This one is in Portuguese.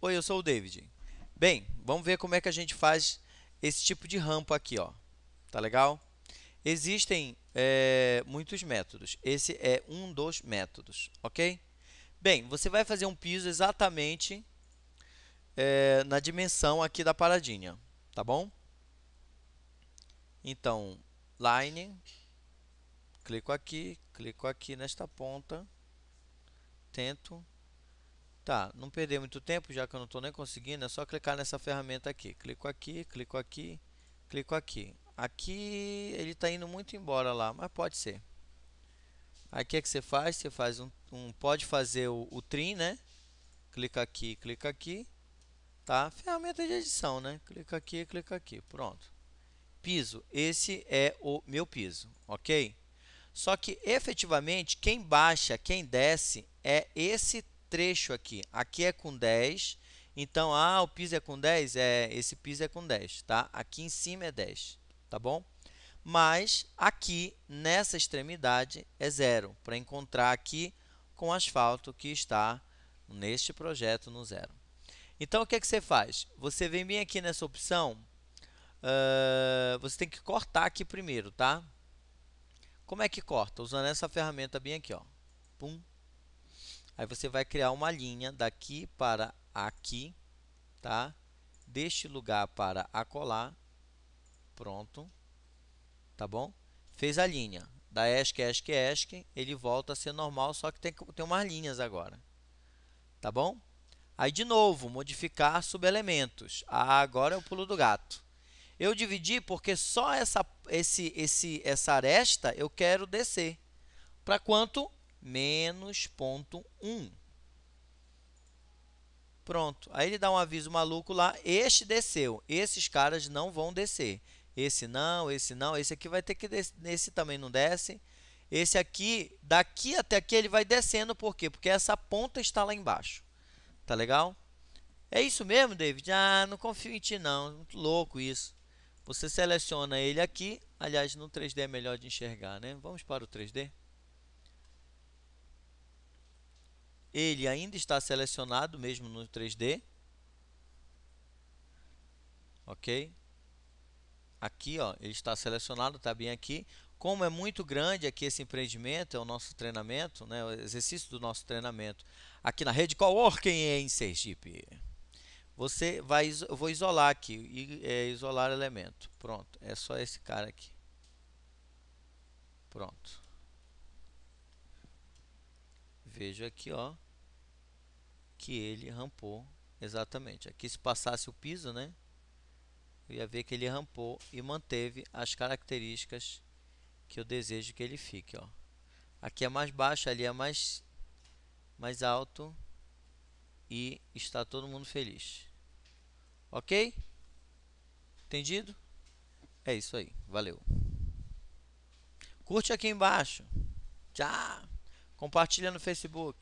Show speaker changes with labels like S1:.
S1: Oi, eu sou o David. Bem, vamos ver como é que a gente faz esse tipo de rampa aqui, ó. Tá legal? Existem é, muitos métodos. Esse é um dos métodos, ok? Bem, você vai fazer um piso exatamente é, na dimensão aqui da paradinha, tá bom? Então, line, clico aqui, clico aqui nesta ponta, tento Tá, não perder muito tempo, já que eu não estou nem conseguindo, é só clicar nessa ferramenta aqui. Clico aqui, clico aqui, clico aqui. Aqui ele está indo muito embora lá, mas pode ser. Aqui é que você faz, você faz um, um pode fazer o, o trim, né? Clica aqui, clica aqui, tá? Ferramenta de edição, né? Clica aqui, clica aqui, pronto. Piso, esse é o meu piso, ok? Só que efetivamente quem baixa, quem desce é esse trecho aqui. Aqui é com 10. Então, ah, o piso é com 10? É, esse piso é com 10, tá? Aqui em cima é 10, tá bom? Mas aqui, nessa extremidade, é zero, para encontrar aqui com asfalto que está neste projeto no zero. Então, o que, é que você faz? Você vem bem aqui nessa opção, uh, você tem que cortar aqui primeiro, tá? Como é que corta? Usando essa ferramenta bem aqui, ó. Pum, Aí você vai criar uma linha daqui para aqui, tá? Deste lugar para acolá. Pronto. Tá bom? Fez a linha. Da ESC, ESC, ESC, ele volta a ser normal, só que tem, tem umas linhas agora. Tá bom? Aí, de novo, modificar subelementos. Ah, agora é o pulo do gato. Eu dividi porque só essa, esse, esse, essa aresta eu quero descer. Para quanto? menos ponto 1. Pronto. Aí ele dá um aviso maluco lá. Este desceu. Esses caras não vão descer. Esse não, esse não. Esse aqui vai ter que descer. Esse também não desce. Esse aqui, daqui até aqui, ele vai descendo. Por quê? Porque essa ponta está lá embaixo. Tá legal? É isso mesmo, David? Ah, não confio em ti, não. Muito louco isso. Você seleciona ele aqui. Aliás, no 3D é melhor de enxergar, né? Vamos para o 3D. ele ainda está selecionado mesmo no 3D. Ok? Aqui, ó, ele está selecionado, está bem aqui. Como é muito grande aqui esse empreendimento, é o nosso treinamento, né, o exercício do nosso treinamento aqui na rede Coworking é em Sergipe. Você vai, eu vou isolar aqui, e é, isolar elemento. Pronto, é só esse cara aqui. Pronto vejo aqui ó, que ele rampou exatamente. Aqui se passasse o piso, né, eu ia ver que ele rampou e manteve as características que eu desejo que ele fique. Ó. Aqui é mais baixo, ali é mais, mais alto e está todo mundo feliz. Ok? Entendido? É isso aí. Valeu. Curte aqui embaixo. Tchau. Compartilha no Facebook.